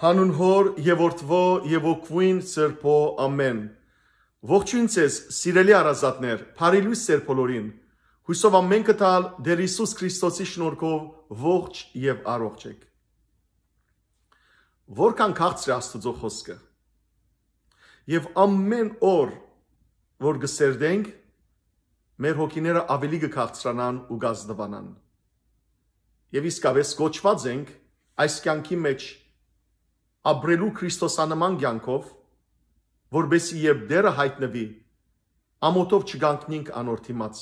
Հանուն Հոր եւ Որդվո եւ Օգվին Սրբո ամեն։ Ողջույն ցես, սիրելի արազատներ, Փարի լույս Սեր բոլորին։ Հույսով ամեն կտալ Դեր Հիսուս Քրիստոսի շնորհքով ողջ եւ առողջ եք։ Որքան քաղցր է Աստծո խոսքը։ Եվ ամեն օր, որ գսերդենք, մեր հոգիները ավելի կքաղցրանան ու գազնվանան։ Եվ իսկապես կոչված ենք այս կյանքի մեջ ապրելու Քրիստոսանման կյանքով, որբեսի երբ դերը հայտնվի, ամոթով չգանքնինք անորթի մած։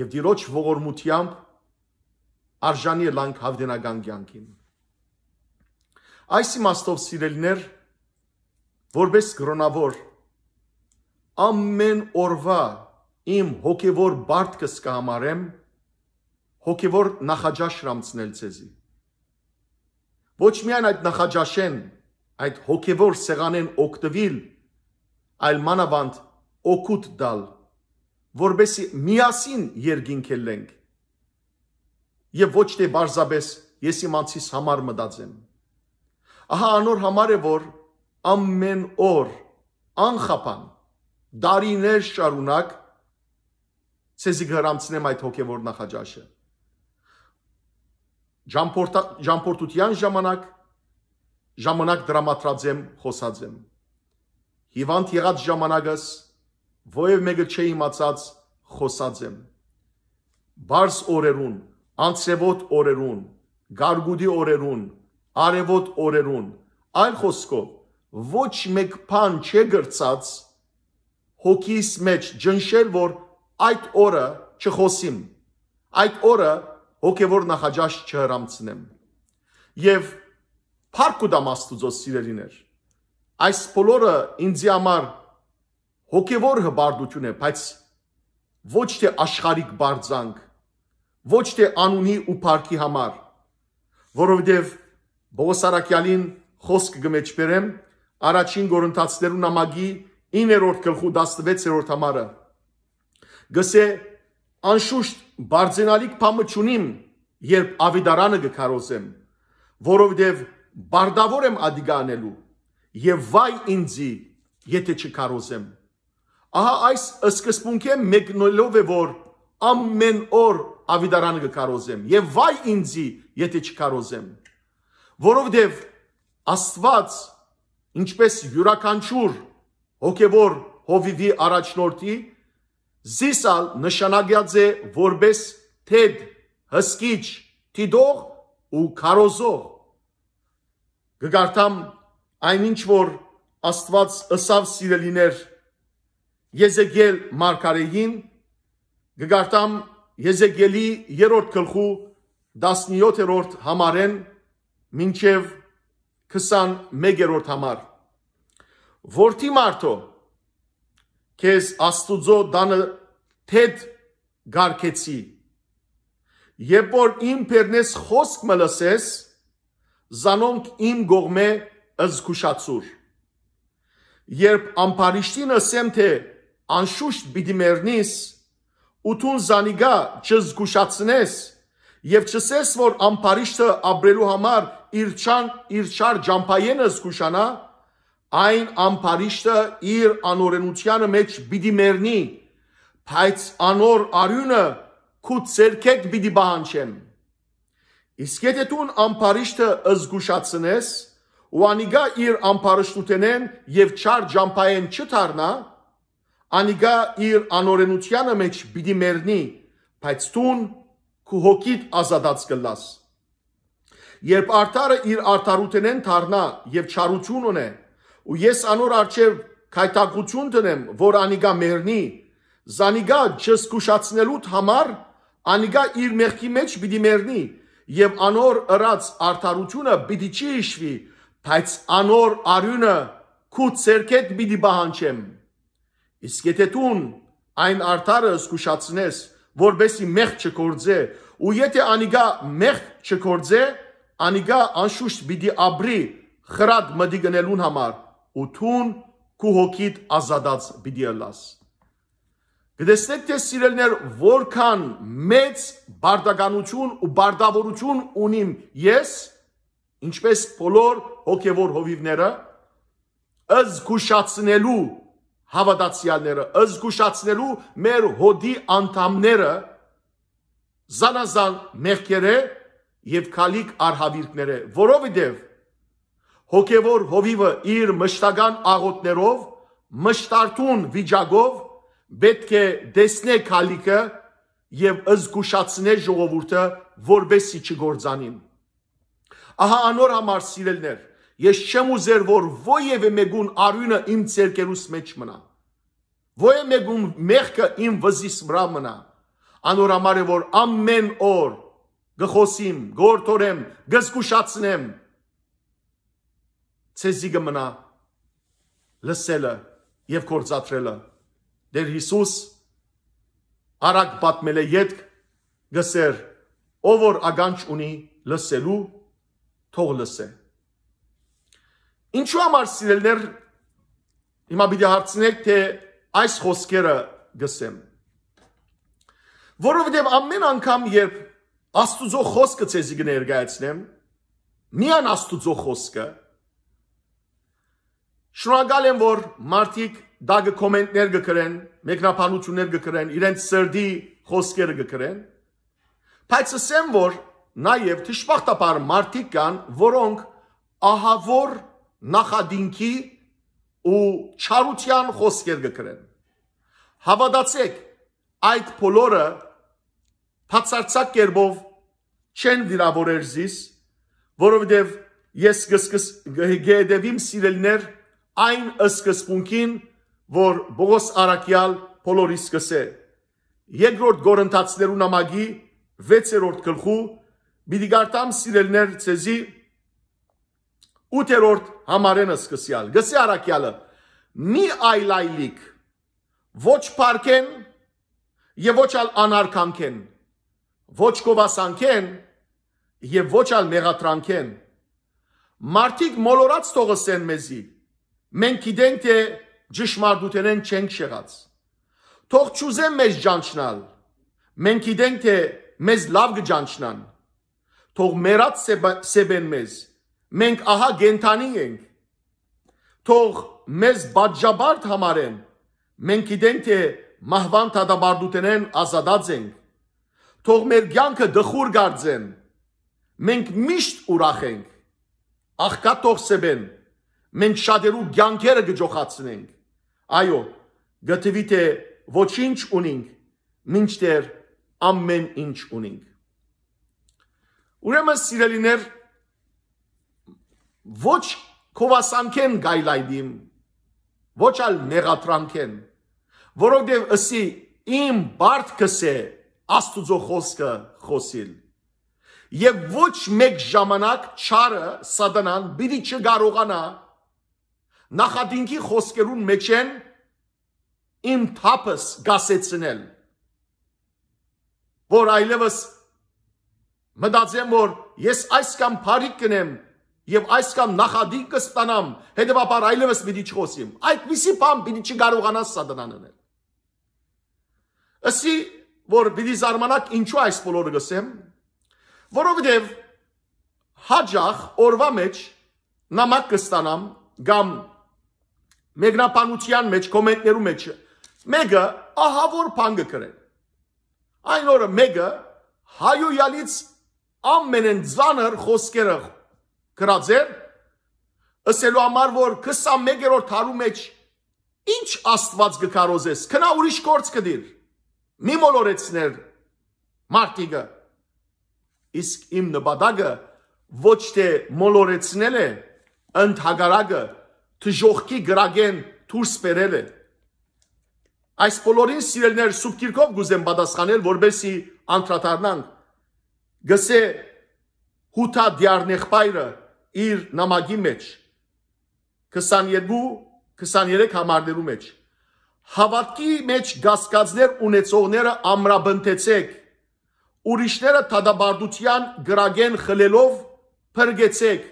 Եվ դիրոջ ողորմությամբ արժանի լանք հավդենական կյանքին։ Այս իմաստով սիրելիներ, որբես գրոնավոր ամեն օրվա իմ հոգևոր բարդքս կհամարեմ հոգևոր նախաճաշ շրամցնել ցեզի ոչ միայն այդ նախաճաշեն, այդ հոգևոր սեղանեն օգտվել, այլ մանավանդ օգուտ տալ, որբեսի միասին երկինքել ենք։ Եվ ոչ թե բարձաբես ես իմանցիս համար մտածեմ։ Ահա անոր համար է որ ամեն օր անխափան դարիներ շարունակ ցեզի գրանցնեմ այդ հոգևոր նախաճաշը ժամփորդության ժամանակ ժամանակ դրամատրած եմ խոսած եմ հիվանդ եղած ժամանակս ովև մեկը չի իմացած խոսած եմ բարս օրերուն անցևոտ օրերուն գարգուդի օրերուն արևոտ օրերուն այլ խոսքով ոչ մեկ բան չի գրծած հոգիս մեջ ջնշել որ այդ օրը չխոսիմ այդ օրը հոգևոր նախաճաշ չհրամցնեմ։ Եվ փառք ու դամ Աստուծո սիրելիներ, այս բոլորը ինձ համար հոգևոր հբարդություն է, բայց ոչ թե աշխարհիկ բարձանք, ոչ թե անունի ու փառքի համար, որովհետև Բողոս Արաքյալին խոսք գմեջբերեմ առաջին Գորընթացներու նամակի 9-րդ գլխու 16-րդ համարը։ Գսե անշուշտ բարձենալիք փամը ճունիմ, երբ ավիդարանը գքարոսեմ, որովհետև բարդավոր եմ ադիգանելու եւ վայ ինձի, եթե չկարոսեմ։ Ահա այս սկզբունքը մեկնելով է որ ամեն օր ավիդարանը գկարոզեմ եւ վայ ինձի, եթե չկարոզեմ։ Որովհետև Աստված ինչպես յուրաքանչյուր հոգևոր հովիվի առաջնորդի Զիսալ նշանակյաց է որպես թեդ, հսկիչ, թիդող ու քարոզող։ Գգարտամ այնինչ որ Աստված ըսավ սիրելիներ Եզեգել մարգարեին գգարտամ Եզեգելի 3-րդ գլխու 17-րդ համարեն մինչև 21-րդ համար Որթի մարդո քեզ Աստուծո դանը թեթ գարկեցի։ Երբ որ իմ բերնես խոսք մը լսես, զանոնք իմ գողմե ըզգուշացուր։ Երբ ամբարիշտին ասեմ թե անշուշտ պիտի մեռնիս, ութուն զանիգա չզգուշացնես եւ չսես որ ամբարիշտը ապրելու համար իր չան իր չար ջամփայենը զգուշանա, Այն ամփարիշտը իր անօրենությանը մեջ պիտի մեռնի, բայց անոր արյունը քու ցերքեք պիտի բանջեմ։ Իսկ եթե դու ամփարիշտը զգուշացնես, ու անիգա իր ամփարշտութենեն եւ չար ջամփայեն չդառնա, անիգա իր անօրենությանը մեջ պիտի մեռնի, բայց դու քու հոգիդ ազատած կլաս։ Երբ արդարը իր արդարութենեն դառնա եւ չարություն ունե, ու ես անոր արջև քայտակություն դնեմ, որ անիգա մեռնի, զանիգա չսկուշացնելուտ համար անիգա իր մեղքի մեջ պիտի մեռնի եւ անոր ըրած արդարությունը պիտի չի հիշվի, բայց անոր արյունը քու ցերքետ պիտի բահանջեմ։ Իսկ եթե տուն այն արդարը սկուշացնես, որբեսի մեղք չկործե, ու եթե անիգա մեղք չկործե, անիգա անշուշտ պիտի ապրի խրատ մդի գնելուն համար ութուն քու հոգիդ ազատած պիտի ելաս։ Գտեսնեք թե սիրելներ, որքան մեծ բարդականություն ու բարդավորություն ունիմ ես, ինչպես բոլոր հոգևոր հովիվները, ըզգուշացնելու հավատացյալները, ըզգուշացնելու մեր հոդի անդամները զանազան մեղքերը եւ քալիկ արհավիրքները, որովհետեւ հոգևոր հովիվը իր մշտական աղոտներով, մշտարտուն վիճակով պետք է դեսնե քալիկը եւ զգուշացնե ժողովուրդը, որբեսի չգործանին։ Ահա անոր համար սիրելներ, ես չեմ ուզեր, որ ոևէ մեգուն արյունը իմ ցերկերուս մեջ մնա։ Ոևէ մեգուն մեղքը իմ վզիս վրա մնա։ Անոր համար է, որ ամեն օր գխոսիմ, գորթորեմ, գզգուշացնեմ, ցեզի կմնա լսելը եւ կործատրելը դեր Հիսուս արագ պատմել է իդ գսեր ով որ ագանջ ունի լսելու թող լսե ինչու համար սիրելներ հիմա պիտի հարցնեք թե այս խոսքերը գսեմ որովհետեւ ամեն անգամ երբ Աստուծո խոսքը ցեզի կներկայացնեմ միան Աստուծո խոսքը Շնորհակալ եմ, որ մարդիկ դա կոմենտներ գկրեն, մեկնաբանություններ գկրեն, իրենց սրդի խոսքերը գկրեն։ Բայց ասեմ, որ նաև դժբախտաբար մարդիկ կան, որոնք ահավոր նախադինքի ու չարության խոսքեր գկրեն։ Հավատացեք, այդ բոլորը բացարձակ կերպով չեն վիրավորեր զիս, որովհետև ես գսկս գեդևիմ սիրելներ այն սկզբունքին, որ Բողոս Արաքյալ բոլորի սկսե։ Երկրորդ Գորընթացներու նամակի 6-րդ գլխու՝ «Բիդի գարտամ սիրելներ ցեզի» 8-րդ համարենը սկսյալ։ Գսե Արաքյալը. «Մի այլայլիկ ոչ պարկեն եւ ոչ ալ անարքանքեն, ոչ կովասանքեն եւ ոչ ալ մեղատրանքեն»։ Մարդիկ մոլորած թողսեն մեզի Մենք գիտենք, թե ճշմարտութենեն չենք շեղած։ Թող ճուզեն մեզ ճանչնալ։ Մենք գիտենք, թե մեզ լավ կճանչնան։ Թող մեռած սեբեն մեզ։ Մենք ահա գենթանի ենք։ Թող մեզ բաժաբարդ համարեն։ Մենք գիտենք, թե մահվան դադաբարդութենեն ազատած ենք։ Թող մեր ցանկը դխուր գարձեն։ Մենք միշտ ուրախ ենք։ Աղքատող սեբեն մենք շատերու ցանկերը գճոխացնենք։ Այո, գտվի թե ոչինչ ունենք, մինչդեռ ամեն ինչ ունենք։ Ուրեմն սիրելիներ, ոչ կովասանքեն գայլայդիմ, ոչ ալ մեղատրանքեն, որովհետև ասի իմ բարդքս է աստուծո խոսքը խոսիլ։ Եվ ոչ մեկ ժամանակ չարը սատանան բիդի չկարողանա նախադինքի խոսքերուն մեջ են իմ թափս գասեցնել որ այլևս մտածեմ որ ես այս կամ բարի կնեմ եւ այս կամ նախադին կստանամ հետեւաբար այլևս մի դիչ խոսիմ այդպիսի բան պիտի չկարողանաս սատանան անել ասի որ պիտի զարմանաք ինչու այս բոլորը գսեմ որովհետեւ հաջախ օրվա մեջ նամակ կստանամ կամ մեկնաբանության մեջ, կոմենտներու մեջ մեկը ահավոր բան կգրեն։ Այն օրը մեկը հայոյալից ամենեն ցաներ խոսքերը գրած էր ըսելու համար որ 21-րդ տարու մեջ ինչ աստված կկարոզես քնա ուրիշ գործ կդիր մի մոլորեցներ մարտիկը իսկ իմ նպատակը ոչ թե մոլորեցնել է ընդհակարակը թժողքի գրագեն դուրս բերել է։ Այս բոլորին սիրելներ սուբկիրկով գուզեմ պատասխանել, որբեսի անդրադառնանք։ Գսե հուտա դիարնեխպայրը իր նամակի մեջ 22 23 համարներու մեջ հավատքի մեջ գասկածներ ունեցողները ամրաբնթեցեք ուրիշները թադաբարդության գրագեն խլելով փրկեցեք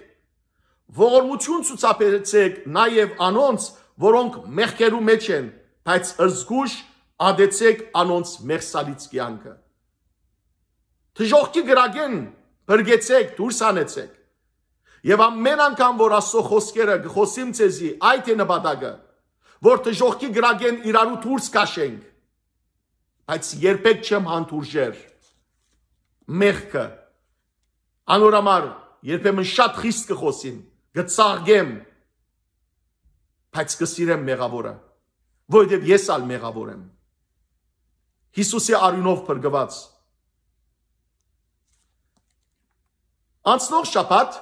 ողորմություն ցուցաբերեցեք նաև անոնց, որոնք մեղքերու մեջ են, բայց ըզգուշ ադեցեք անոնց մեղսալից կյանքը։ Թժողքի գրագեն բրգեցեք, դուրս անեցեք։ Եվ ամեն անգամ, որ Աստծո խոսքերը գխոսիմ ցեզի, այդ է նպատակը, որ թժողքի գրագեն իրարու դուրս քաշենք։ Բայց երբեք չեմ հանդուրժեր մեղքը անորամար երբեմն շատ խիստ կխոսին գծաղեմ, բայց կսիրեմ մեղավորը, որովհետև ես ալ մեղավոր եմ։ Հիսուսի արյունով փրկված։ Անցնող շաբաթ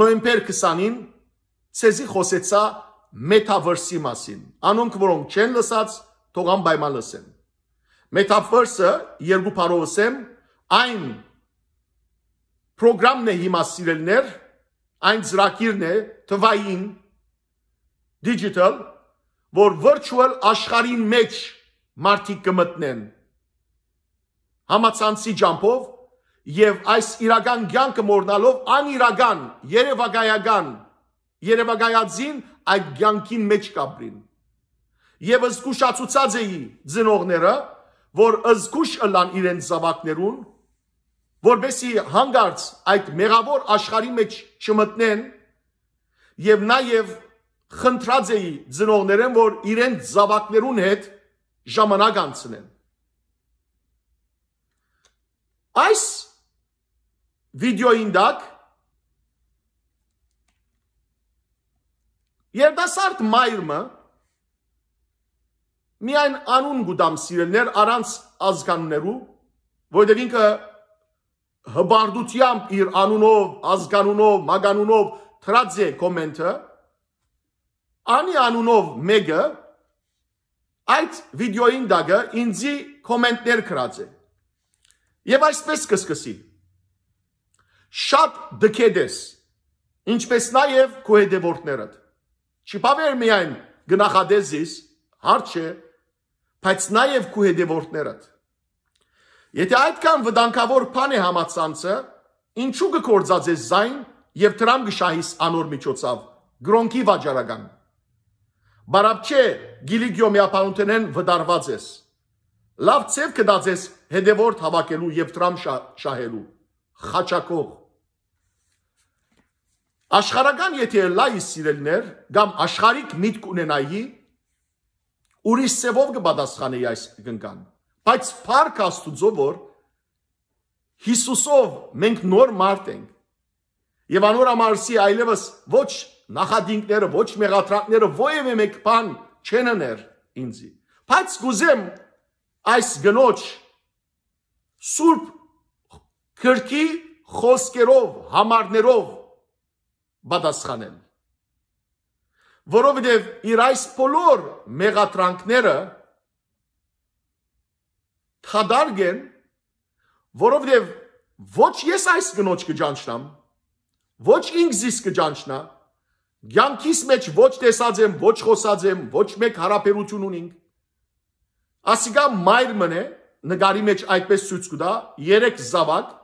նոյեմբեր 20-ին ցեզի խոսեցա մետավերսի մասին։ Անոնք որոնք չեն լսած, թող անպայման լսեն։ Մետավերսը երկու փառովս եմ այն պրոգրամն է հիմա սիրելներ, այն ծրագիրն է թվային digital, որ virtual աշխարհին մեջ մարդիկ կմտնեն համացանցի ջամփով եւ այս իրական ցանկը մորնալով անիրական երևակայական երևակայածին այդ ցանկին մեջ կապրին եւ զգուշացուցած էի ծնողները որ զգուշ ըլան իրենց զավակներուն որբեսի հանգարց այդ մեղավոր աշխարհի մեջ չմտնեն եւ նաեւ խնդրած էի ծնողներեն որ իրենց զավակներուն հետ ժամանակ անցնեն այս վիդեոին դակ երդասարտ մայրը միայն անուն գուդամ սիրելներ առանց ազգանուներու որովհետեւ ինքը հբարդությամբ իր անունով, ազգանունով, մագանունով թրած է կոմենտը, անի անունով մեկը այդ վիդեոին դագը ինձի կոմենտներ կրած է։ Եվ այսպես կսկսի։ Շատ դքեդ ես, ինչպես նաև կոհեդևորդներըդ։ Չի պավեր միայն գնախադեզ զիս, հարդ չէ, բայց նաև կոհեդևորդներըդ։ Եթե այդքան վտանգավոր բան է համացանցը, ինչու կկործա ձեզ զայն եւ դրամ գշահիս անոր միջոցով գրոնքի վաճառական։ Բարապչե գիլիգյո միապանութենեն վդարված ես։ Լավ ծև կդա ձեզ հետևորդ հավաքելու եւ դրամ շահելու։ Խաչակող Աշխարական եթե լայս սիրելներ կամ աշխարիկ միտք ունենայի, ուրիշ ծևով կպատասխանի այս գնկան։ Բայց փառք Աստուծո որ Հիսուսով մենք նոր մարդ ենք։ Եվ անորամարսի այլևս ոչ նախադինքները, ոչ մեղատրակները ովևէ մեկ բան չեն ներ ինձի։ Բայց գուզեմ այս գնոջ Սուրբ քրկի խոսքերով, համարներով պատասխանել։ Որովհետև իր այս բոլոր մեղատրանքները խադարգ են, որովհետև ոչ ես այս գնոջ կճանչնամ, ոչ ինքս իսկ կճանչնա, Գյանքիս մեջ ոչ տեսած եմ, ոչ խոսած եմ, ոչ մեկ հարաբերություն ունենք։ Ասիկա մայր մնե, նգարի մեջ այդպես ցույց կտա, երեք զավակ,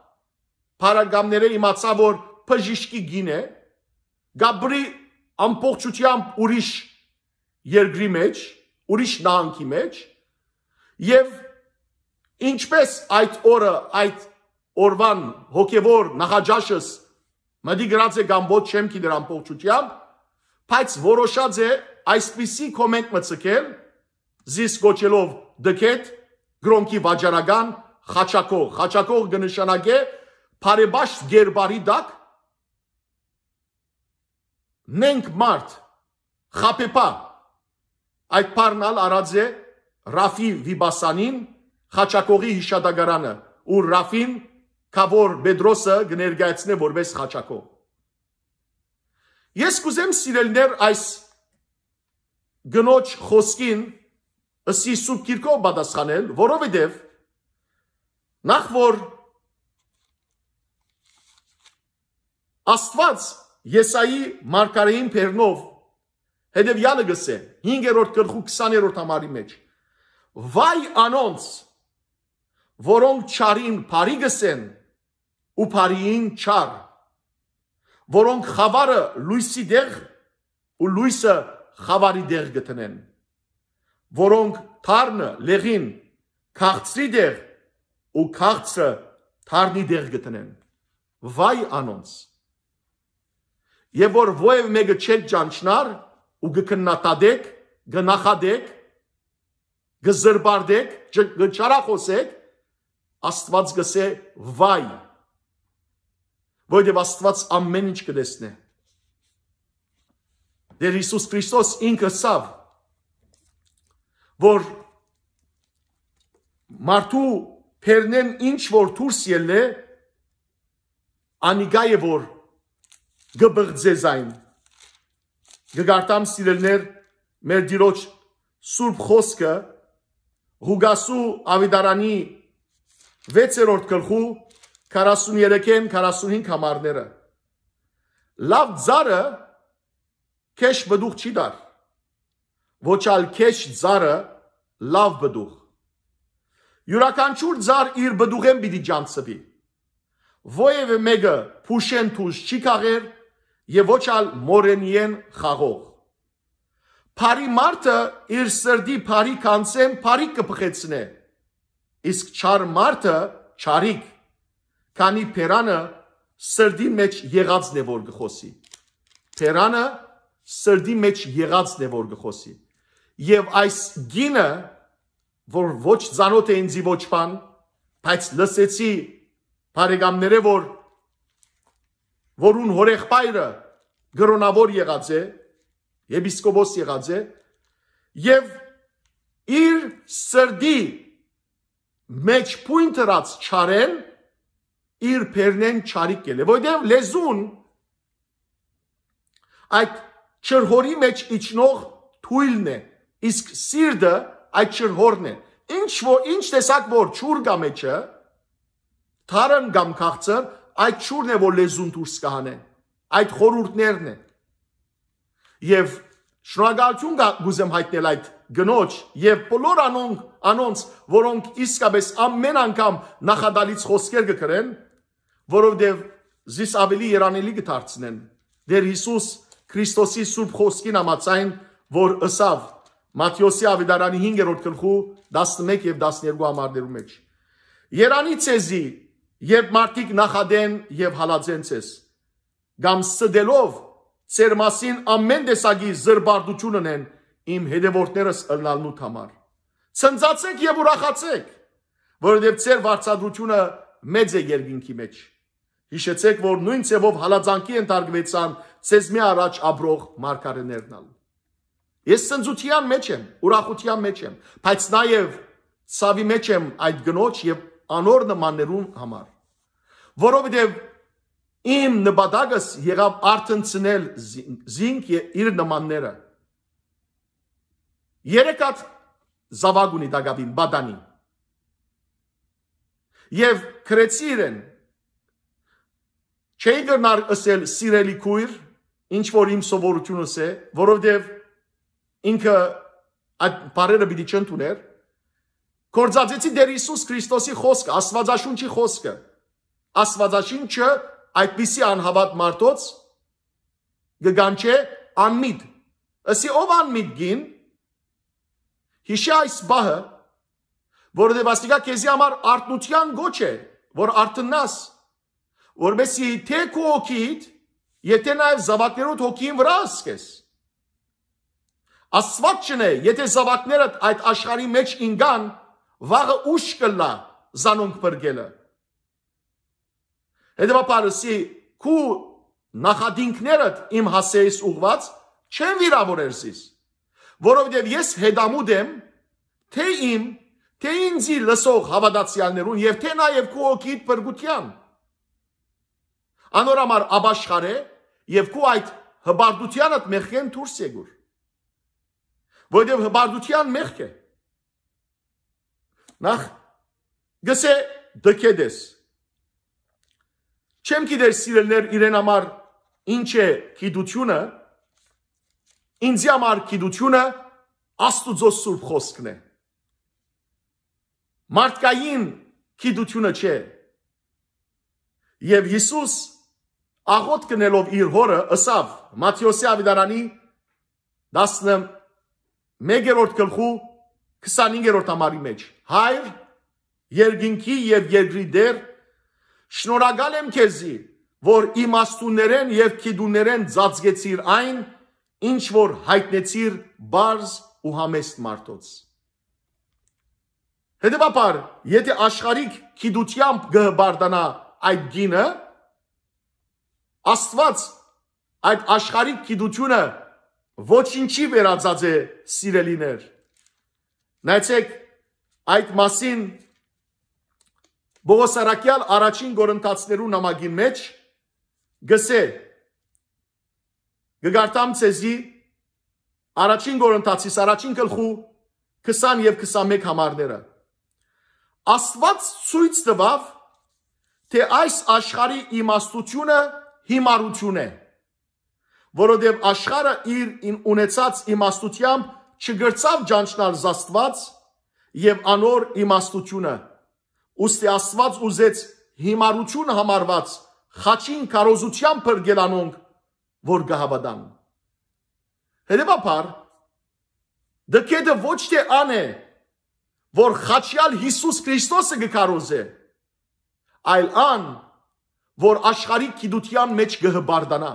Փարագամները իմացա որ բժիշկի գին է, Գաբրի ամբողջությամբ ուրիշ երկրի մեջ, ուրիշ նահանգի մեջ եւ Ինչպես այդ օրը այդ օրվան հոգևոր նախաճաշս մտի գրած է գամբոտ չեմ գիտեր ամբողջությամբ, բայց որոշած է այսպիսի կոմենտ մցկել զիս գոչելով դքետ գրոնքի վաճառական խաչակող, խաչակող գնշանագե բարեբաշտ գերբարի դակ նենք մարդ խապեպա այդ բառնալ արած է Ռաֆի Վիբասանին Խաչակողի հիշադակարանը, ուր Ռաֆին Քավոր Բեդրոսը կներկայացնե որպես խաչակող։ Ես կուզեմ սիրելներ այս գնոջ խոսքին ըսի սուբկիրկով պատասխանել, որովհետև նախ որ Աստված Եսայի մարգարեին Պերնով հետևյալը գսե 5-րդ գլխու 20-րդ համարի մեջ Վայ անոնց որոնք չարին բարի գսեն ու բարիին չար որոնք խավարը լույսի դեղ ու լույսը խավարի դեղ գտնեն որոնք թարնը լեղին քաղցրի դեղ ու քաղցը թարնի դեղ գտնեն վայ անոնց եւ որ ովև մեկը չէ ճանչնար ու գքննատադեք գնախադեք գզրբարդեք գճարախոսեք Աստված գսե վայ։ Որտեւ Աստված ամեն ինչ կտեսնե։ Դեր Հիսուս Քրիստոս ինքը սավ որ մարդու Պերնեն ինչ որ դուրս ելե անիգայը որ գբղձեզային գգարտամ սիրելներ մեր դիրոջ սուրբ խոսքը հուգասու ավիդարանի 6-րդ գլխու 43-ին 45 համարները։ Լավ ծարը քեշ բդուղ չի դար։ Ոչ ալ քեշ ծարը լավ բդուղ։ Յուրաքանչյուր ծար իր բդուղեն պիտի ջանցվի։ Ոևէ մեկը փուշեն թուշ չի քաղեր եւ ոչ ալ մորենիեն խաղող։ Փարի մարտը իր սրդի փարի կանցեն, փարի կփխեցնե իսկ չար մարդը չարիկ, քանի Փերանը սրդի մեջ եղածն է որ գխոսի։ Փերանը սրդի մեջ եղածն է որ գխոսի։ Եվ այս գինը, որ ոչ ցանոթ է ինձի ոչ բան, բայց լսեցի բարեկամները, որ որուն հորեղբայրը գրոնավոր եղած է, եպիսկոպոս եղած է, եւ իր սրդի մեջ պույն տրած չարեն, իր պերնեն չարիկ կել է, ոյդև լեզուն այդ չրհորի մեջ իչնող թույլն է, իսկ սիրդը այդ չրհորն է, ինչ որ, ինչ տեսակ որ չուր գա մեջը, թարն կամ կաղցը, այդ չուրն է, որ լեզուն դուրս կհանեն, այդ խորուրդներն է։ Եվ շնորհակալություն գուզեմ հայտնել այդ գնոջ եւ բոլոր անոնք անոնց, որոնք իսկապես ամեն անգամ նախադալից խոսքեր կգրեն, որովհետեւ զիս ավելի երանելի կդարձնեն։ Դեր Հիսուս Քրիստոսի սուրբ խոսքին ամացայն, որ ըսավ Մատթեոսի ավետարանի 5-րդ գլխու 11 եւ 12 համարներու մեջ։ Երանի ցեզի, երբ մարդիկ նախադեն եւ հալածեն ցեզ, կամ սդելով ծեր մասին ամեն տեսակի զրբարտությունն են իմ հետևորդներս ըլլալու համար։ Ցնծացեք եւ ուրախացեք, որովհետեւ ծեր վարձատրությունը մեծ է երկինքի մեջ։ Հիշեցեք, որ նույն ցևով հալածանքի ընդարգվեցան ցեզ մի առաջ ապրող մարգարեներն ալ։ Ես ցնծության մեջ եմ, ուրախության մեջ եմ, բայց նաեւ ցավի մեջ եմ այդ գնոջ եւ անոր նմաններուն համար։ Որովհետեւ իմ նպատակս եղավ արթնցնել զինք իր նմանները Երեկած զավագ ունի դագավին, բադանին։ Եվ քրեցիր են չէի գնար ասել սիրելի քույր, ինչ որ իմ սովորությունս է, որովհետև ինքը այդ բարերը պիտի չընդուներ։ Կորձածեցի դեր Հիսուս Քրիստոսի խոսքը, Աստվածաշունչի խոսքը։ Աստվածաշունչը այդպիսի անհավատ մարդոց գգանչե անմիտ։ Ասի ով անմիտ գին, Հիշի այս բահը, որովհետև դե աստիկա քեզի համար արտնության գոչ է, որ արտնաս, որովհետև թե քո հոգիդ, եթե նաև զավակներուդ հոգին վրա ասկես։ Աստված չնե, եթե զավակներդ այդ աշխարհի մեջ ինգան, վաղը ուշ կլա զանոնք բրգելը։ Հետևաբարսի քու նախադինքներդ իմ հասեիս ուղված չեն վիրավորերսիս որովհետև ես հետամուտ եմ թե իմ, թե ինձի լսող հավատացյալներուն եւ թե նաեւ քո օգիտ բրգության։ Անորամար աբաշխարե եւ քո այդ հբարդությանդ մեղքեն դուրս եկուր։ Որովհետև հբարդության մեղք է։ Նախ գսե դքեդես։ Չեմ գիտեր սիրելներ իրեն համար ինչ է գիտությունը, Ինձ համար գիտությունը Աստուծո Սուրբ խոսքն է։ Մարդկային գիտությունը չէ։ Եվ Հիսուս աղոտ կնելով իր հորը ըսավ Մատթեոսի ավիդարանի 11-րդ գլխու 25-րդ համարի մեջ։ Հայր, երկինքի եւ երկրի դեր շնորհակալ եմ քեզի, որ իմաստուներեն եւ քիդուներեն ծածկեցիր այն, ինչ որ հայտնեցիր բարձ ու համեստ մարդոց։ Հետևաբար, եթե աշխարհիկ քիդությամբ գհբարդանա այդ գինը, Աստված այդ աշխարհիկ քիդությունը ոչինչի վերածած է սիրելիներ։ Նայեցեք այդ մասին Բողոսարակյալ առաջին գորընթացներու նամակի մեջ գսե Գգարտամ ցեզի առաջին Կորինթացիս առաջին գլխու 20 եւ 21 համարները։ Աստված ցույց տվավ, թե այս աշխարհի իմաստությունը հիմարություն է, որովհետև աշխարհը իր ունեցած իմաստությամբ չգրծավ ճանչնալ Աստված եւ անոր իմաստությունը։ Ոստի Աստված ուզեց հիմարություն համարված խաչին կարոզությամբ բրգելանոնք որ գահաբադան։ Հետևաբար դքեդը ոչ թե ան է, որ խաչյալ Հիսուս Քրիստոսը գկարոզե, այլ ան, որ աշխարհի գիտության մեջ գհբարդանա։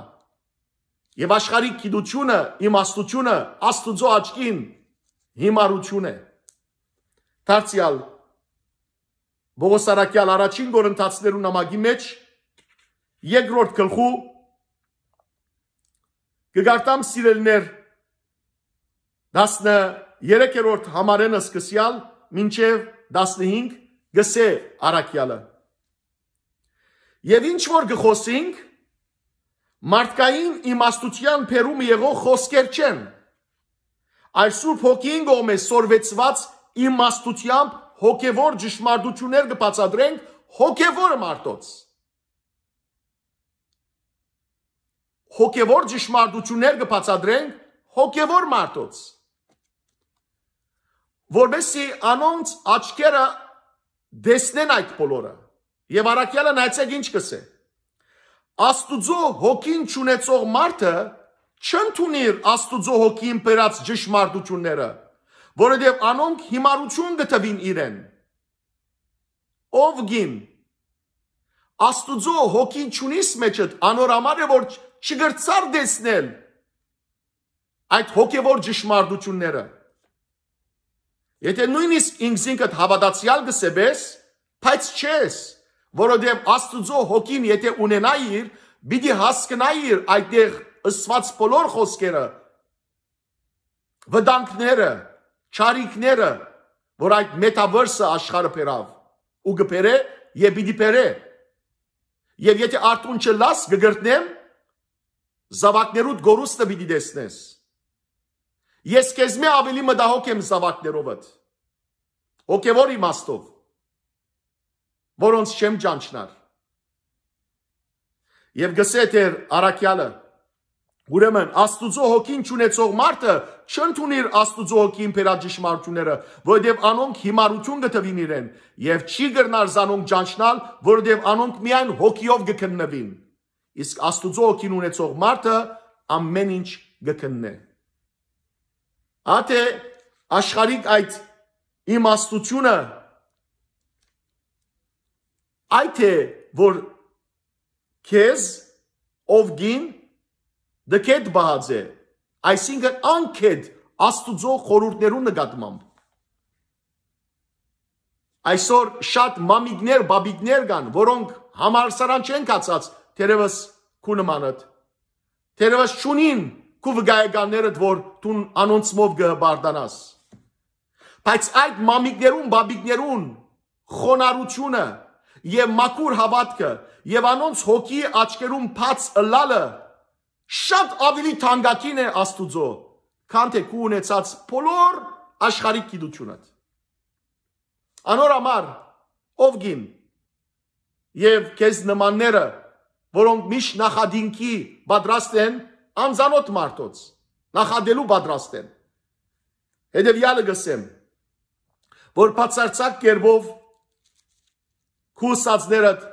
Եվ աշխարհի գիտությունը, իմաստությունը Աստուծո աչքին հիմարություն է։ Դարձյալ Բողոս Արաքյալ առաջին գորընթացներու նամակի մեջ երկրորդ գլխու Կգարտամ սիրելներ 13-րդ համարենը սկսյալ մինչև 15 գսե առակյալը։ Եվ ինչ որ գխոսինք, մարդկային իմաստության փերում եղող խոսքեր չեն։ Այս Սուրբ Հոգին գոմե սորվեցված իմաստությամբ հոգևոր ճշմարտություններ կբացատրենք հոգևոր մարդոց։ հոգևոր ճշմարտություններ կբացադրենք հոգևոր մարդոց որովհետեւ անոնց աչքերը դեսնեն այդ բոլորը եւ առաքյալը նայեցեք ինչ կսե աստուծո հոգին ճանաչող մարդը չընդունիր աստուծո հոգին բերած ճշմարտությունները որովհետեւ անոնք հիմարություն գտվին իրեն ով գին Աստուծո հոգին ճունիս մեջդ անորամար է որ չգրծար դեսնել այդ հոգևոր ճշմարտությունները։ Եթե նույնիսկ ինքսինքդ հավատացյալ գսեբես, բայց չես, որովհետև Աստուծո հոգին եթե ունենայիր, պիտի հասկանայիր այդտեղ ըսված բոլոր խոսքերը, վտանգները, ճարիքները, որ այդ մետավերսը աշխարհը բերավ ու գբերե եւ պիտի բերե։ Եվ եթե արտուն չլաս, կգրտնեմ զավակներուդ գորուստը պիտի դեսնես։ Ես քեզ մի ավելի մտահոգ եմ զավակներովդ։ Հոգևոր իմաստով, որոնց չեմ ճանչնար։ Եվ գսե Տեր Արաքյալը Ուրեմն Աստուծո հոգին ճանաչող մարդը չընդունիր Աստուծո հոգի իմպերաժիշմարտությունները, որովհետև անոնք հիմարություն գտվին իրեն, եւ չի գրնար զանոնք ճանչնալ, որովհետև անոնք միայն հոգիով գքննվին։ Իսկ Աստուծո հոգին ունեցող մարդը ամեն ինչ գքննե։ Աթե աշխարհիկ այդ իմաստությունը այդ է որ քեզ ով գին դքեդ բահաձե, այսինքն անքեդ աստուծո խորուրդներու նկատմամբ։ Այսօր շատ մամիկներ, բաբիկներ կան, որոնք համալսարան չեն կացած, թերևս քու նմանըդ։ Թերևս ճունին քու վգայականներդ, որ տուն անոնցմով գբարդանաս։ Բայց այդ մամիկներուն, բաբիկներուն խոնարությունը եւ մաքուր հավատքը եւ անոնց հոգի աչքերում փած լալը շատ ավելի թանկագին է Աստուծո, քան թե քու ունեցած բոլոր աշխարհի գիտությունդ։ Անոր համար ով գին եւ քեզ նմանները, որոնք միշտ նախադինքի պատրաստ են անզանոթ մարդոց, նախադելու պատրաստ են։ Հետևյալը գսեմ, որ բացարձակ կերպով քուսածներդ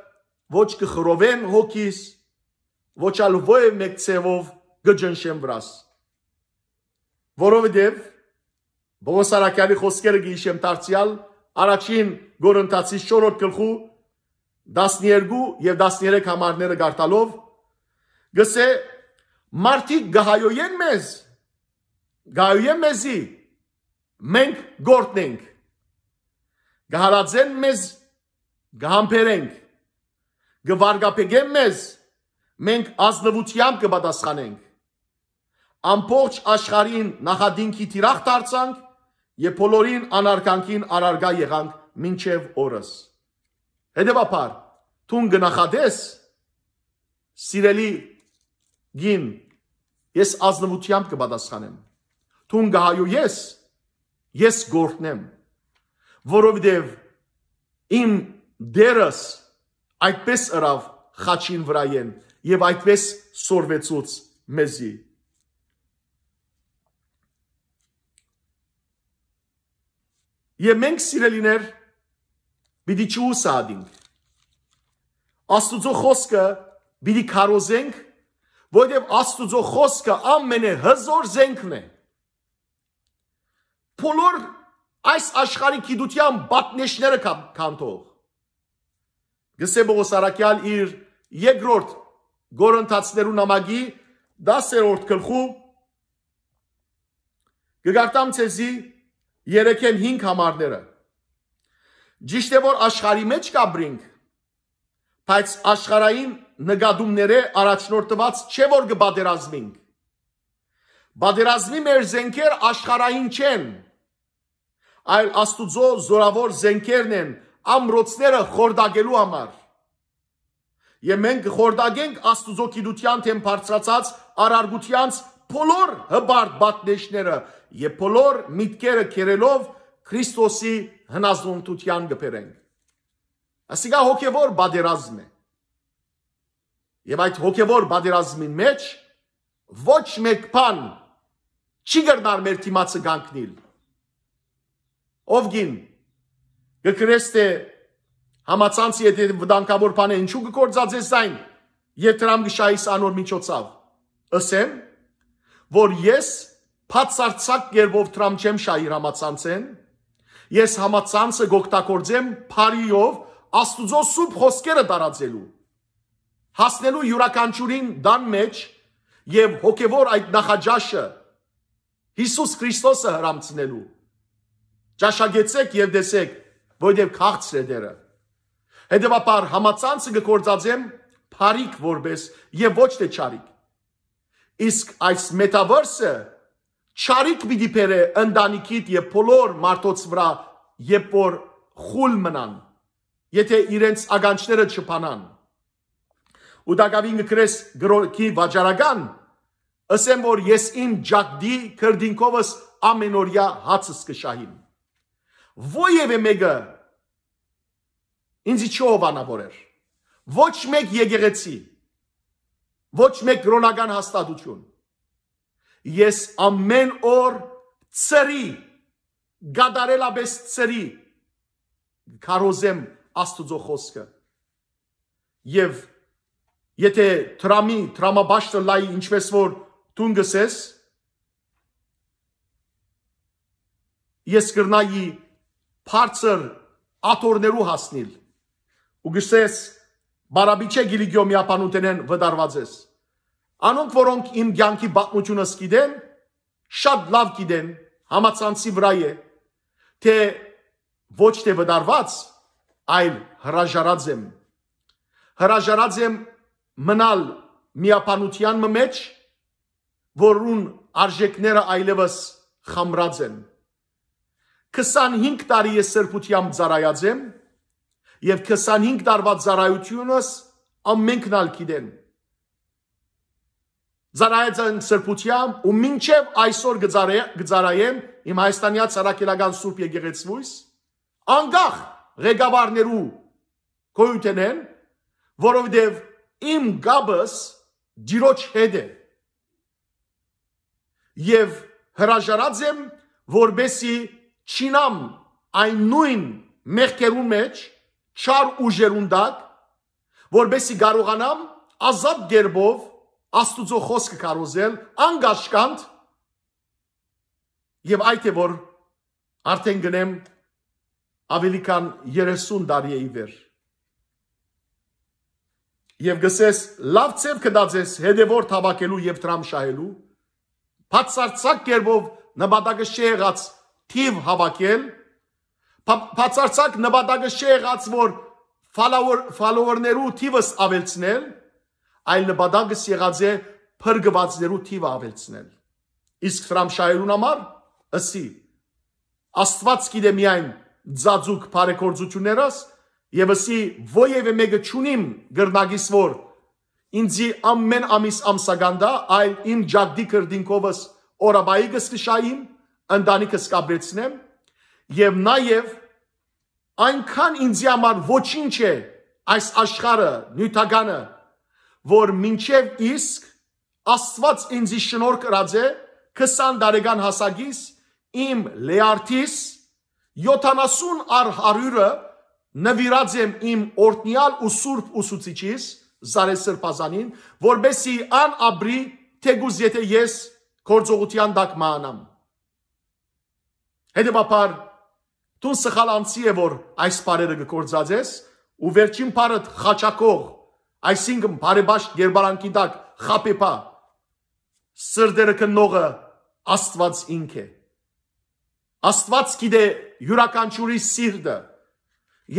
ոչ կխրովեն հոգիս ոչ այլ ոև մեկ ցևով գջնշեմ վրաս։ Որովհետև Բողոս Արաքյանի խոսքերը գիշեմ դարձյալ առաջին Գորընթացի 4-րդ գլխու 12 եւ 13 համարները գարտալով գսե մարդիկ գահայոյեն մեզ գահայոյեն մեզի մենք գործնենք գահարածեն մեզ գհամբերենք գվարգապեգեն մեզ մենք ազնվությամբ կպատասխանենք։ Ամբողջ աշխարհին նախադինքի տիրախ դարձանք եւ բոլորին անարգանքին արարգա եղանք մինչև օրս։ Հետևաբար, ցուն գնահատես սիրելի գին ես ազնվությամբ կպատասխանեմ։ Թուն գահայույես, ես գործնեմ, որովհետև իմ դերս այդպես ըրավ խաչին վրայեն, եւ այդպես սորվեցուց մեզի Եվ մենք սիրելիներ պիտի չուսադինք Աստուծո խոսքը պիտի քարոզենք որովհետև Աստուծո խոսքը ամենահզոր զենքն է Բոլոր այս աշխարհի գիտության բատնեշները կանթող Գսե Բողոս Արաքյալ իր երկրորդ Գորընթացներու նամակի 10-րդ գլխու գգարտամ ցեզի 3-ն 5 համարները։ Ճիշտ է որ աշխարհի մեջ կա բրինք, բայց աշխարհային նկատումները առաջնորդված չէ որ կբادرազմինք։ Բادرազմի մեր զենքեր աշխարհային չեն, այլ Աստուծո զորավոր զենքերն են ամրոցները խորդակելու համար։ Եվ մենք գխորդագենք աստուծո գիտության թեմ բարձրացած արարգությանց բոլոր հբարտ բատնեշները եւ բոլոր միտքերը կերելով Քրիստոսի հնազանդության գբերենք։ Ասիկա հոգևոր բادرազմ է։ Եվ այդ հոգևոր բادرազմին մեջ ոչ մեկ բան չի գրնար մեր դիմացը գանկնիլ։ Ով գին գկրեստե Համացանց եթե վտանգավոր բան է, ինչու կգործածես այն, եւ դրամ գշայիս անոր միջոցով։ Ասեմ, որ ես փածարցակ երբով դրամ չեմ շահի համացանցեն։ Ես համացանցը գողտակորձեմ բարիով Աստուծո սուրբ խոսքերը տարածելու։ Հասնելու յուրաքանչյուրին դան մեջ եւ հոգեվոր այդ նախաճաշը Հիսուս Քրիստոսը հрамցնելու։ Ճաշագեցեք եւ դեսեք, որ եւ քաղցր է դերը։ Հետևաբար համացանցը գործածեմ բարիկ որպես եւ ոչ թե չարիկ։ Իսկ այս մետավերսը չարիկ պիտի բերե ընտանիքիդ եւ բոլոր մարդոց վրա, երբ որ խուլ մնան, եթե իրենց ականջները չփանան։ Ու դակավին գրես գրոքի վաճառական, ասեմ որ ես իմ ջակդի քրդինկովս ամենօրյա հացս կշահիմ։ Ո՞յև է մեկը Ինձ ինչի օվանավոր էր։ Ոչ մեկ եկեղեցի, ոչ մեկ կրոնական հաստատություն։ Ես ամեն օր ծրի, գադարելաբես ծրի, քարոզեմ աստուծո խոսքը։ Եվ եթե տրամի, տրամաբաշտը լայ ինչպես որ տուն գսես, ես կրնայի բարձր աթորներու հասնել Ուգսես Բարաբիչե Գիլիգյո միապանութենեն վդարված ես։ Անոնք, որոնք իմ ցանկի բացմունքը սկիդեն, շատ լավ գիտեն համացանցի վրա է, թե ոչ թե վդարված, այլ հրաժարած եմ։ Հրաժարած եմ մնալ միապանության մեջ, որուն արժեքները այլևս խամրած են։ 25 տարի ես սրբությամբ ծառայած եմ, եւ 25 տարվա ծառայությունս ամենքն ալ գիտեն։ Ծառայած են սրբությամբ ու մինչև այսօր գծարայեմ իմ հայաստանյաց հարակերական սուրբ եկեղեցուից անգախ ղեկավարներու գույտեն են, որովհետև իմ գաբս ջիրոջ հետ է։ Եվ հրաժարած եմ, որբեսի չինամ այն նույն մեղքերուն մեջ, մեջ շար ուժերունդակ, որբեսի կարողանամ ազատ գերբով աստուծո խոսքը կարոզել անգաշկանդ եւ այդ է որ արդեն գնեմ ավելի քան 30 տարի է իվեր եւ գսես լավ ծև կդածես հետեւոր թավակելու եւ դրամ շահելու բացարձակ կերպով նպատակը շեղած թիվ հավաքել Բացարձակ նպատակը չի եղած որ follower follower-ներու թիվս ավելցնել, այլ նպատակս եղած է փրկվածներու թիվը ավելցնել։ Իսկ Ֆրամշայերուն համար ըսի Աստված գիտե միայն ձաձուկ բարեկորձություններս եւ ըսի ոյևէ մեկը ճունիմ գրնագիս որ ինձի ամեն ամիս ամսագանդա այլ իմ ջագդի կրդինքովս օրաբայի կսկշայիմ ընտանիքս կաբրեցնեմ եւ նաեւ այնքան ինձ համար ոչինչ է այս աշխարը, նյութականը, որ մինչև իսկ Աստված ինձ շնոր կրած է 20 տարեկան հասակից իմ լեարտիս 70 առ 100-ը նվիրած եմ իմ օրտնյալ ու սուրբ ուսուցիչիս Զարես Սրբազանին, որբեսի ան ապրի թեգուզ եթե ես գործողության դակ մանամ։ Հետևաբար Դու սխալ անցի է որ այս բարերը գործածես ու վերջին բարդ խաչակող, այսինքն բարեբաշտ երբարանքի տակ խապեպա սրդերը կնողը Աստված ինք է։ Աստված գիտե յուրաքանչյուրի սիրտը։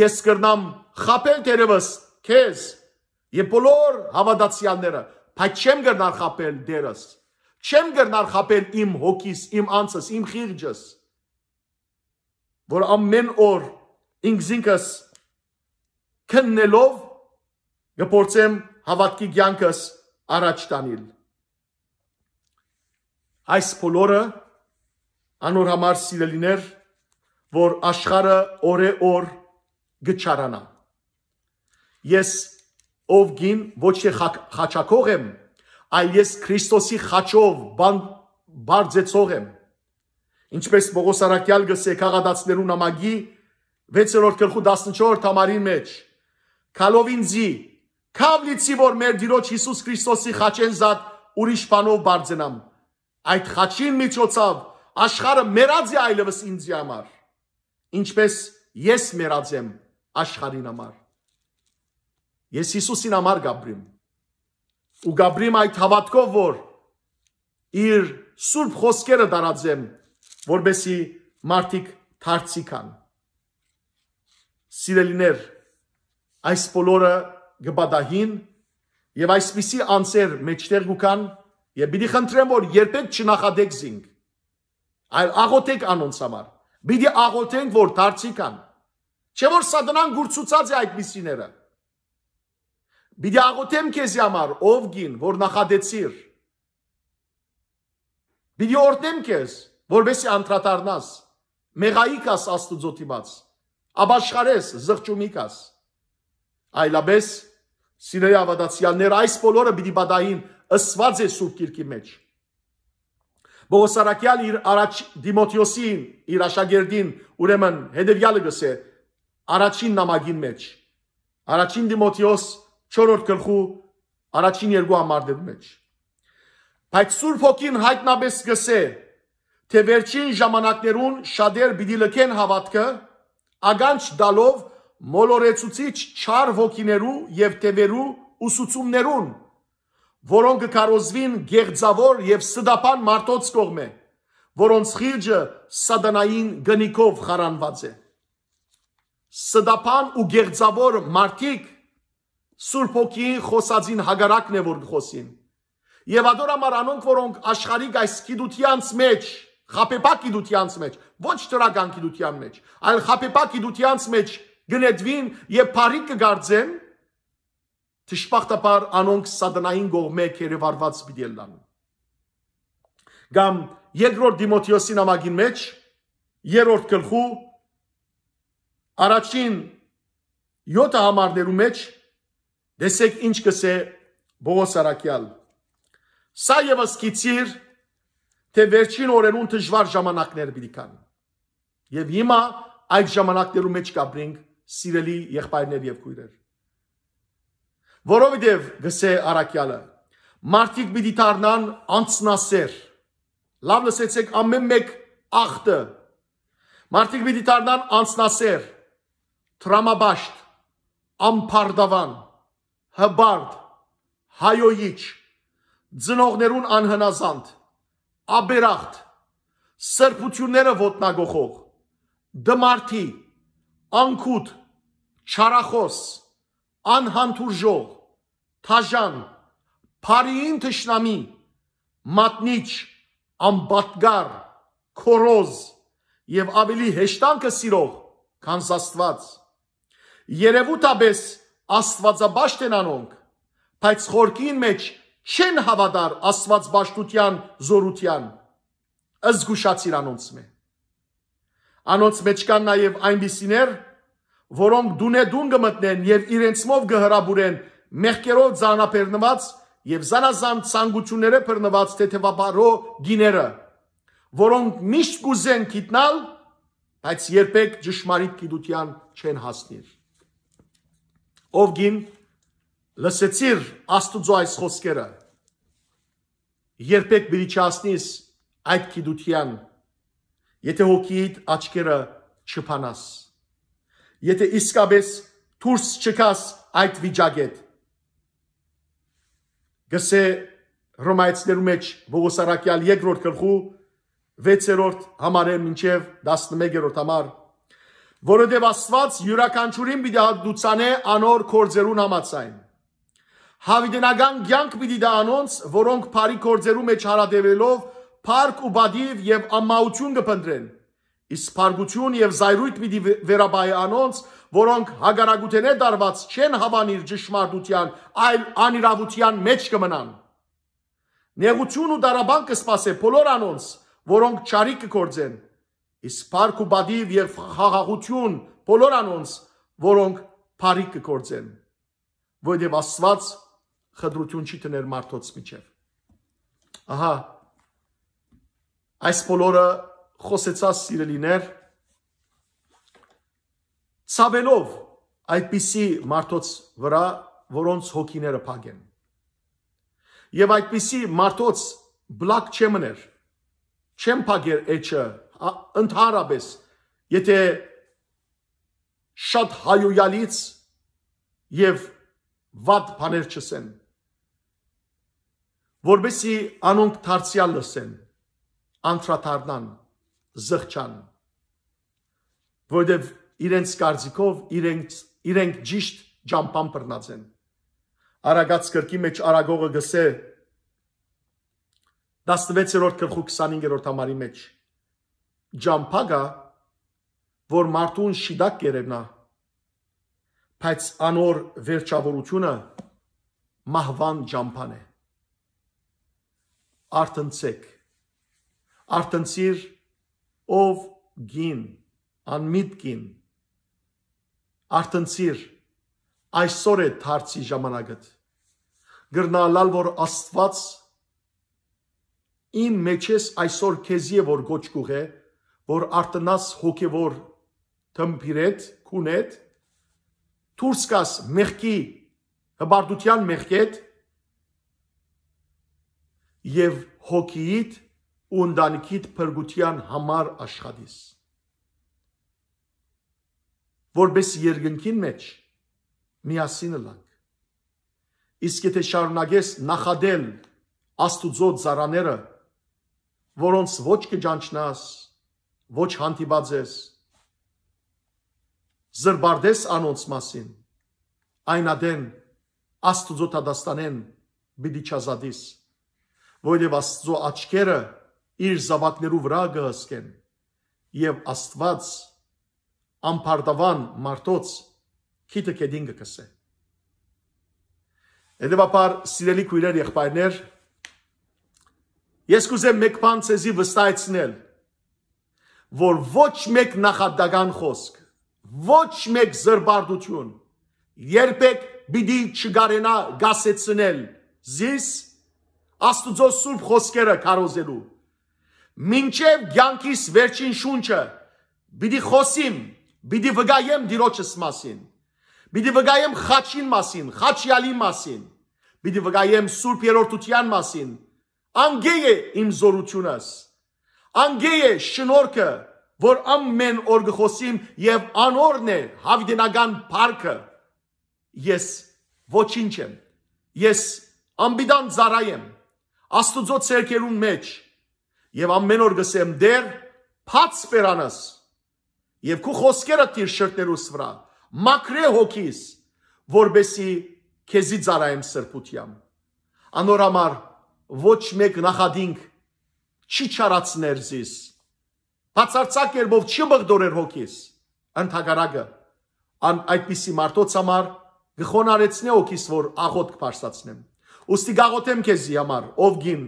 Ես կրնամ խապել դերևս քեզ եւ բոլոր հավատացյալները, բայց չեմ գրնար խապել դերս։ Չեմ գրնար խապել իմ հոգիս, իմ անձս, իմ խիղճս։ իմ որ ամեն օր ինքս ինքս քննելով գործեմ հավատքի ցանկս առաջ տանել այս բոլորը անոր համար սիրելիներ որ աշխարը օրե օր գճարանա ես ով գին ոչ թե խաչակող եմ այլ ես քրիստոսի խաչով բան բարձեցող եմ Ինչպես Պողոս Արաքյալ գսե քաղադացներու նամակի 6-րդ գլխու 14 համարի մեջ Քալով ինձի Քավլիցի որ մեր Տիրոջ Հիսուս Քրիստոսի խաչեն զատ ուրիշ բանով բարձնամ այդ խաչին միջոցով աշխարը մերած է այլևս ինձ համար ինչպես ես մերած եմ աշխարհին համար ես Հիսուսին համար գաբրիմ ու գաբրիմ այդ հավատքով որ իր սուրբ խոսքերը դարածեմ որբեսի մարդիկ թարցիկան։ Սիրելիներ, այս բոլորը գբադահին եւ այսպիսի անձեր մեջտեղ գուկան եւ պիտի խնդրեմ որ երբեք չնախադեք զինք այլ աղոթեք անոնց համար պիտի աղոթենք որ դարձիկան չէ որ սա դնան գուրցուցած է այդպիսիները պիտի աղոթեմ քեզի համար ով գին որ նախադեցիր պիտի օրդեմ քեզ որբեսի անդրադառնաս մեղայիկաս աստուծո դիմաց աբաշխարես զղջումիկաս այլաբես սիրելի ավադացիալներ այս բոլորը պիտի բադային ըսված է սուրբ գիրքի մեջ Բողոսարակյան իր առաջ Դիմոթեոսին իր աշակերտին ուրեմն հետևյալը գսե առաջին նամակին մեջ առաջին Դիմոթեոս 4-րդ գլխու առաջին երկու համարդերի մեջ բայց Սուրբ Հոգին հայտնաբես գսե թե վերջին ժամանակներուն շատեր պիտի լքեն հավատքը, ագանչ դալով մոլորեցուցիչ չար ոգիներու եւ տևերու ուսուցումներուն, որոնք կարոզվին գեղձավոր եւ սդապան մարդոց կողմ է, որոնց խիրջը սադանային գնիկով խարանված է։ Սդապան ու գեղձավոր մարդիկ Սուրբ ոգի խոսածին հագարակն է որ խոսին։ Եվ ադոր համար անոնք, որոնք աշխարհիկ այս գիտությանց մեջ խապեպակ իդությանց մեջ, ոչ տրական իդության մեջ, այլ խապեպակ իդությանց մեջ գնետվին եւ բարի կգարձեն ճշմարտաբար անոնք սատանային գողմե կերևարված պիտի լան։ Գամ երկրորդ Դիմոթեոսի նամակին մեջ երրորդ գլխու առաջին 7 համարներու մեջ դեսեք ինչ կսե Բողոս Արաքյալ։ Սա եւս գիցիր թե վերջին օրերուն դժվար ժամանակներ պիտի կան։ Եվ հիմա այդ ժամանակներու մեջ կապրենք սիրելի եղբայրներ եւ քույրեր։ Որովհետեւ գսե Արաքյալը մարդիկ պիտի դառնան անցնասեր։ Լավ լսեցեք ամեն մեկ ախտը։ Մարդիկ պիտի դառնան անցնասեր, տրամաբաշտ, ամփարդավան, հբարդ, հայոյիչ, ծնողներուն անհնազանդ աբերախտ, սրբությունները ոտնագողող, դմարտի, անքուտ, չարախոս, անհանդուրժող, թաժան, փարիին թշնամի, մատնիչ, ամբատգար, քորոզ եւ ավելի հեշտանքը սիրող, քան Աստված։ Երևութաբես Աստվածաբաշտ են անոնք, բայց խորքին մեջ չեն հավատար աստված ճշտության զորության զգուշացիր անոնց մե անոնց մեջ կան նաև այնպիսիներ որոնք դունեդուն գմտնեն եւ իրենցմով գհրաբուրեն մեղքերով ցանապերնված եւ զանազան ցանկությունները բռնված թեթևաբարո գիները որոնք միշտ կուզեն գիտնալ բայց երբեք ճշմարիտ գիտության չեն հասնի ով գին լսեցիր աստուծո այս խոսքերը, երբեք մի չասնիս այդ կիդության, եթե հոգիիդ աչքերը չպանաս, եթե իսկապես թուրս չկաս այդ վիճագետ, գսե ռոմայցներու մեջ բողոսարակյալ երկրորդ կրխու, վեցերորդ համար է մինչև 11-րդ համար, որոդև աստված յուրականչուրին բիդահատության է անոր կործերուն համացայն։ Հավիդենական կյանք պիտի դա անոնց, որոնք բարի գործերու մեջ հարադեվելով փառք ու բադիվ եւ ամաություն կփնտրեն։ Իսկ փարգություն եւ զայրույթ պիտի վերաբայ անոնց, որոնք հագարագութենե դարված չեն հավանիր ճշմարտության, այլ անիրավության մեջ կմնան։ Նեղություն ու դարաբան կսպասե բոլոր անոնց, որոնք ճարի կգործեն։ Իսկ փառք ու բադիվ եւ խաղաղություն բոլոր անոնց, որոնք բարի կգործեն։ Որդև աստված խտրություն չի տներ մարդոց միջև։ Ահա այս բոլորը խոսեցած սիրելիներ ցավելով այդպիսի մարդոց վրա, որոնց հոգիները փագեն։ Եվ այդպիսի մարդոց բլակ չեմներ, չեմ փագեր էջը ընդհանրապես, եթե շատ հայոյալից եւ վատ բաներ չսեն որբեսի անոնք դարձյալ լսեն անտրադառնան զղճան որովհետև իրենց կարծիքով իրենք իրենք ճիշտ ջամփան բռնած են արագած կրկի մեջ արագողը գսե 16-րդ գլխու 25-րդ համարի մեջ ջամփագա որ մարդուն շիդակ կերևնա բայց անոր վերջավորությունը մահվան ջամփան է արտնցեք արտնցիր ով գին անմիտ գին արտնցիր այսօր է դարձի ժամանակը գրնալալ որ աստված իմ մեջ ես այսօր քեզի է որ գոչ կուղե որ արտնաս հոգևոր թմփիրետ քունետ դուրս գաս մեղքի հբարդության մեղքետ եւ հոգիիդ ու ընտանիքիդ փրկության համար աշխատես որբես երկնքին մեջ միասին լանք իսկ եթե շարունակես նախադել աստուծո ծառաները որոնց ոչ կճանչնաս ոչ հանդիպածես զրբարդես անոնց մասին այնադեն աստուծո տադաստանեն բիդիչազադիս որովհետև Աստծո աչքերը իր զավակներու վրա գհսկեն եւ Աստված ամբարտավան մարդոց քիտը կդին կսե։ Եդեվապար սիրելի քույրեր եղբայրներ, ես կուզեմ մեկ բան ցեզի վստահեցնել, որ ոչ մեկ նախադական խոսք, ոչ մեկ զրբարդություն երբեք պիտի չգարենա գասեցնել զիս Աստուծո սուրբ խոսքերը քարոզելու։ Մինչև ցանկիս վերջին շունչը պիտի խոսիմ, պիտի վկայեմ Տիրոջս մասին։ Պիտի վկայեմ խաչին մասին, խաչյալի մասին։ Պիտի վկայեմ Սուրբ Երորդության մասին։ Անգեյ է իմ զորությունս։ Անգեյ է շնորհքը, որ ամեն օր գխոսիմ եւ անորն է հավիտենական парքը։ Ես ոչինչ եմ։ Ես ամբիդան ծառայ եմ։ Աստուծո ցերկերուն մեջ եւ ամեն օր գսեմ դեր փած սպերանս եւ քու խոսքերը դիր շրտներուս վրա մաքրե հոգիս որբեսի քեզի ծարայեմ սրբությամ անոր համար ոչ մեկ նախադինք չի չարացներ զիս բացարձակ երբով չի բղդորեր հոգիս ընդհակարակը ան այդպիսի մարդոց համար գխոնարեցնե հոգիս որ աղոտ կբարձացնեմ Ոստի գաղոթեմ քեզի համար, ով գին,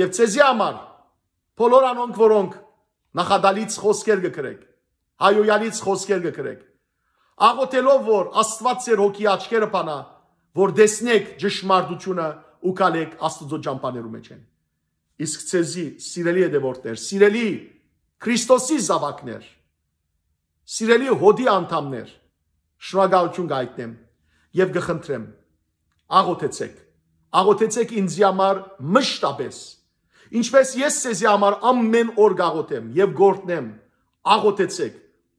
եւ ցեզի համար բոլոր անոնք, որոնք նախադալից խոսքեր գկրեք, հայոյալից խոսքեր գկրեք։ Աղոթելով որ Աստված ծեր հոգի աչքերը փանա, որ դեսնեք ճշմարտությունը ու կալեք Աստծո ճամփաներու մեջ են։ Իսկ ցեզի սիրելի հետևորդներ, սիրելի Քրիստոսի զավակներ, սիրելի հոդի անդամներ, շնորհակալություն գայտնեմ եւ գխնդրեմ աղոթեցեք աղոթեցեք ինձ համար մշտապես։ Ինչպես ես ցեզի համար ամեն օր գաղոթեմ եւ գործնեմ, աղոթեցեք,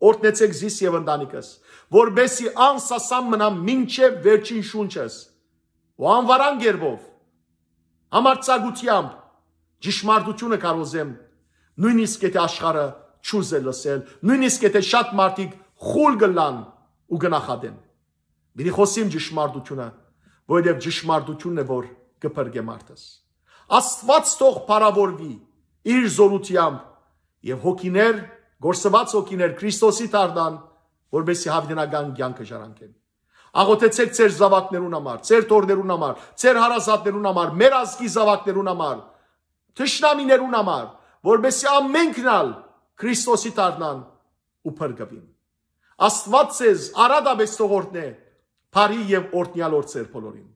օրտնեցեք զիս եւ ընտանիքս, որբեսի անսասան մնամ մինչեւ վերջին շունչս։ Ու անվարան գերբով համարցագությամբ ճշմարտությունը կարոզեմ, նույնիսկ եթե աշխարը չուզե լսել, նույնիսկ եթե շատ մարդիկ խուլ գլան ու գնահատեն։ Մենք խոսիմ ճշմարտությունը որովհետև ճշմարտությունն է, որ կփրկե մարդըս։ Աստված թող փառավորվի իր զորությամբ եւ հոգիներ, գործված հոգիներ Քրիստոսի դառնան, որբեսի հավդենական կյանքը ժառանգեն։ Աղոթեցեք ձեր զավակներուն համար, ձեր թորներուն համար, ձեր հարազատներուն համար, մեր ազգի զավակներուն համար, թշնամիներուն համար, որբեսի ամենքնալ Քրիստոսի դառնան ու փրկվին։ Աստված ցեզ արադաբես թողորտնե Փարի եւ օրտնյալ օրցեր բոլորին։